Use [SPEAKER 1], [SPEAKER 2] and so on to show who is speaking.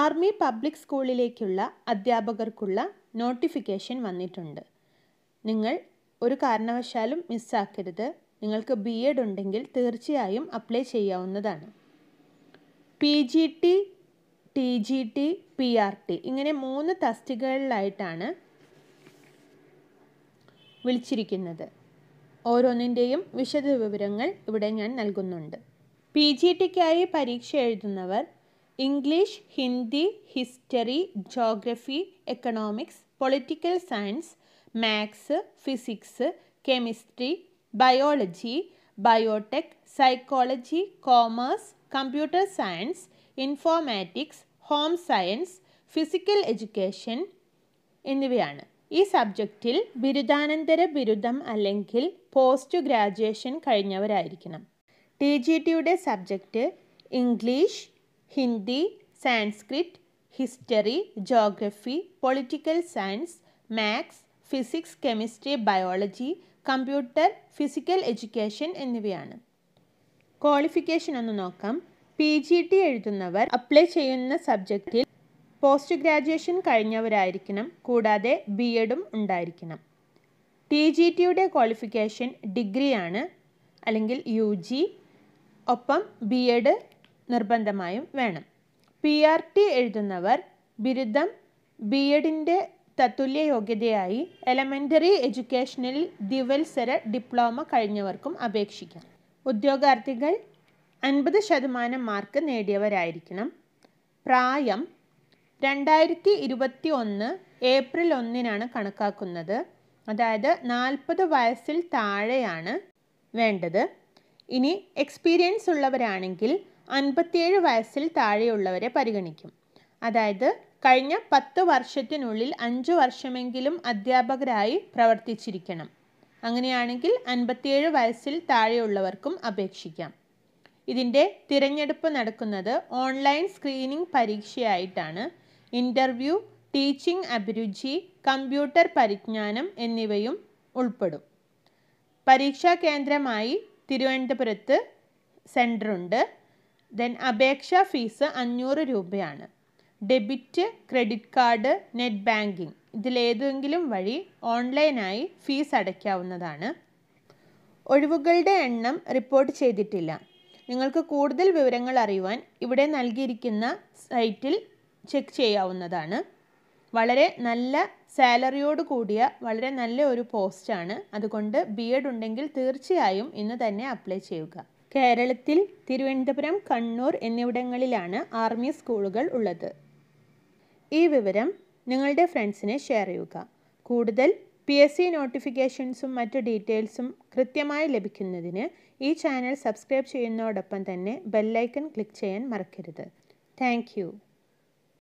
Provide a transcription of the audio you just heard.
[SPEAKER 1] army public സ്കൂളിലേക്കുള്ള അധ്യാപകർക്കുള്ള notification വന്നിട്ടുണ്ട് നിങ്ങൾ ഒരു കാരണവശാലും മിസ്സാക്കരുത് നിങ്ങൾക്ക് ബി എഡ് ഉണ്ടെങ്കിൽ തീർച്ചയായും അപ്ലൈ ചെയ്യാവുന്നതാണ് P G T T G T P R T ഇങ്ങനെ മൂന്ന് തസ്തികകളിലായിട്ടാണ് വിളിച്ചിരിക്കുന്നത് ഓരോന്നിൻ്റെയും വിശദവിവരങ്ങൾ ഇവിടെ ഞാൻ നൽകുന്നുണ്ട് പി ജി ടിക്കായി പരീക്ഷ എഴുതുന്നവർ English Hindi history geography economics political science maths physics chemistry biology biotech psychology commerce computer science informatics home science physical education എന്നിവയാണ് ഈ സബ്ജക്റ്റിൽ ബിരുദാനന്തര ബിരുദം അല്ലെങ്കിൽ പോസ്റ്റ് ഗ്രാജുവേഷൻ കഴിഞ്ഞവരായിരിക്കണം ടി ജി ടിയുടെ subject English Hindi Sanskrit history geography political science maths physics chemistry biology computer physical education എന്നിവയാണ് qualification ഒന്ന് നോക്കാം പി ജി ടി എഴുതുന്നവർ അപ്ലൈ ചെയ്യുന്ന സബ്ജക്റ്റിൽ പോസ്റ്റ് ഗ്രാജുവേഷൻ കഴിഞ്ഞവരായിരിക്കണം കൂടാതെ ബി എഡും ഉണ്ടായിരിക്കണം ടി ജി ടിയുടെ ക്വാളിഫിക്കേഷൻ ഡിഗ്രിയാണ് അല്ലെങ്കിൽ യു ജി ഒപ്പം ബി എഡ് നിർബന്ധമായും വേണം പി ആർ ടി എഴുതുന്നവർ ബിരുദം ബി എഡിൻ്റെ തത്തുല്യ യോഗ്യതയായി എലമെൻ്ററി എഡ്യൂക്കേഷനിൽ ദിവത്സര ഡിപ്ലോമ കഴിഞ്ഞവർക്കും അപേക്ഷിക്കാം ഉദ്യോഗാർത്ഥികൾ അൻപത് ശതമാനം മാർക്ക് നേടിയവരായിരിക്കണം പ്രായം രണ്ടായിരത്തി ഇരുപത്തി ഒന്ന് ഏപ്രിൽ ഒന്നിനാണ് കണക്കാക്കുന്നത് അതായത് നാൽപ്പത് വയസ്സിൽ താഴെയാണ് വേണ്ടത് ഇനി എക്സ്പീരിയൻസ് ഉള്ളവരാണെങ്കിൽ അൻപത്തിയേഴ് വയസ്സിൽ താഴെയുള്ളവരെ പരിഗണിക്കും അതായത് കഴിഞ്ഞ പത്ത് വർഷത്തിനുള്ളിൽ അഞ്ച് വർഷമെങ്കിലും അധ്യാപകരായി പ്രവർത്തിച്ചിരിക്കണം അങ്ങനെയാണെങ്കിൽ അൻപത്തിയേഴ് വയസ്സിൽ താഴെയുള്ളവർക്കും അപേക്ഷിക്കാം ഇതിൻ്റെ തിരഞ്ഞെടുപ്പ് നടക്കുന്നത് ഓൺലൈൻ സ്ക്രീനിംഗ് പരീക്ഷയായിട്ടാണ് ഇൻ്റർവ്യൂ ടീച്ചിംഗ് അഭിരുചി കമ്പ്യൂട്ടർ പരിജ്ഞാനം എന്നിവയും ഉൾപ്പെടും പരീക്ഷാ കേന്ദ്രമായി തിരുവനന്തപുരത്ത് സെൻ്ററുണ്ട് ദെൻ അപേക്ഷാ ഫീസ് അഞ്ഞൂറ് രൂപയാണ് debit credit card net banking ഇതിലേതെങ്കിലും വഴി ഓൺലൈനായി ഫീസ് അടയ്ക്കാവുന്നതാണ് ഒഴിവുകളുടെ എണ്ണം റിപ്പോർട്ട് ചെയ്തിട്ടില്ല നിങ്ങൾക്ക് കൂടുതൽ വിവരങ്ങൾ അറിയുവാൻ ഇവിടെ നൽകിയിരിക്കുന്ന സൈറ്റിൽ ചെക്ക് ചെയ്യാവുന്നതാണ് വളരെ നല്ല സാലറിയോട് കൂടിയ വളരെ നല്ല ഒരു പോസ്റ്റാണ് അതുകൊണ്ട് ബി എഡ് ഉണ്ടെങ്കിൽ തീർച്ചയായും ഇന്ന് തന്നെ അപ്ലൈ ചെയ്യുക കേരളത്തിൽ തിരുവനന്തപുരം കണ്ണൂർ എന്നിവിടങ്ങളിലാണ് ആർമി സ്കൂളുകൾ ഉള്ളത് ഈ വിവരം നിങ്ങളുടെ ഫ്രണ്ട്സിന് ഷെയർ ചെയ്യുക കൂടുതൽ പി എസ് സി നോട്ടിഫിക്കേഷൻസും മറ്റ് ഡീറ്റെയിൽസും കൃത്യമായി ലഭിക്കുന്നതിന് ഈ ചാനൽ സബ്സ്ക്രൈബ് ചെയ്യുന്നതോടൊപ്പം തന്നെ ബെല്ലൈക്കൺ ക്ലിക്ക് ചെയ്യാൻ മറക്കരുത് താങ്ക്